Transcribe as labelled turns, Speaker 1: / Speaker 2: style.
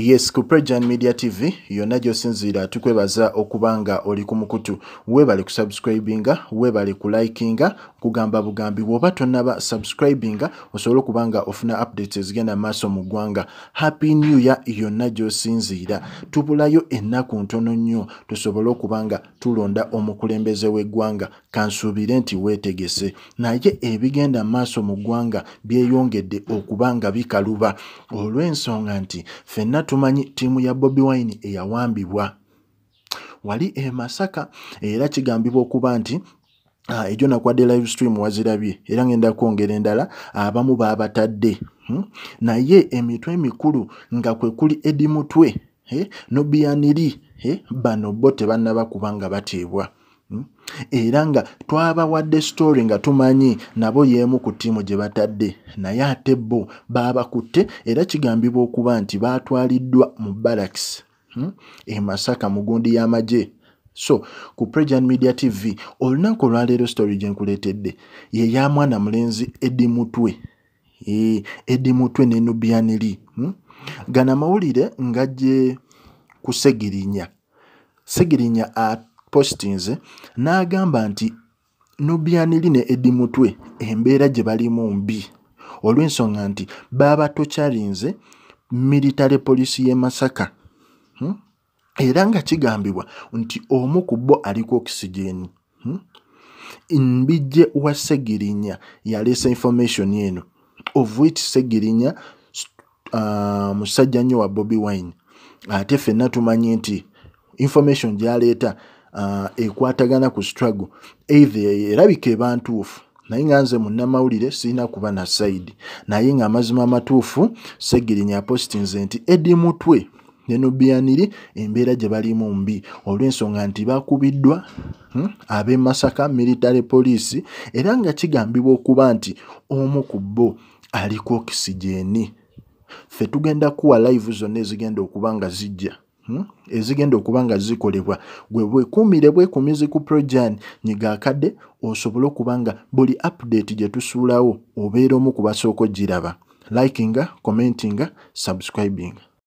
Speaker 1: yes ku pregan media tv yonna gy'osinziira tukwebaza okuba nga oli ku mukutu weebale ku subscribinga weebale ku likinga kugamba bugambi bw'oba tonnaba subscribinga osobole okuba nga ofuna updates ezigenda maaso mu ggwanga happy new year yonna gy'osinziira tubulayo ennaku ntono nnyo tusobole okuba nga tulonda omukulembeze w'eggwanga kansuubire nti weetegese naye ebigenda maaso mu ggwanga byeyongedde okuba nga bikaluba olw'ensonga nti fenna tumanyi ttiimu ya bobi wine eyawambibwa wali e masaka era kigambibwa okuba nti egyo nakwadde live stream wazirabye era ngenda kwongera endala abamu baabatadde hm? naye emitwe emikulu nga kwe kuli edi mutwe nobianiri bano bo tebannabakuba nga batiibwa era nga twabawadde story nga tumanyi nabo yemu ku ttiimu gye batadde naye ate bo baabakutte era kigambibwa okuba nti baatwaliddwa mu baraks hmm, e masaka mu gundi y'amagye so ku prejan media tv olunaku olwaleero story gye nkuleetedde ye yamwana mulenzi edi mutwe e, edi mutwe ne nubianiri hmm. gana mawulire ngagye ku segirinya segirinya postins n'agamba nti nobyanili ne edi mutwe embeera gye balimu mbi olw'ensonga nti baaba tokyalinze militare polisi y'e masaka hmm? era nga kigambibwa nti omu ku bo aliko okisijeni hmm? mbijje wa segirinya yaleesa information eno of which segirinya uh, musajja nnyo wa bobi wine ate ffenna tumanyi nti information gyaleeta Eh, ekwatagana ku struggle either erabika eba ntuufu naye nga nze munnamawulire sirina kuba na saidi naye nga amazima amatuufu segirinya apostinze nti edi mutwe nenubianiri embeera gye balimu mbi olw'ensonga nti bakubiddwa hmm, ab'e masaka military police era nga kigambibwa okuba nti omu ku bo aliku okisigeni fe tugenda kuwa live zonna ezigenda okuba nga zijja Hmm? ezigenda okuba nga zikolebwa gwe bwekuumire bwekumizi ku projan nyiga akadde osobole okuba nga buli apudate gye tusuulawo obeera omu ku basooko giraba likinga commentinga subscribinga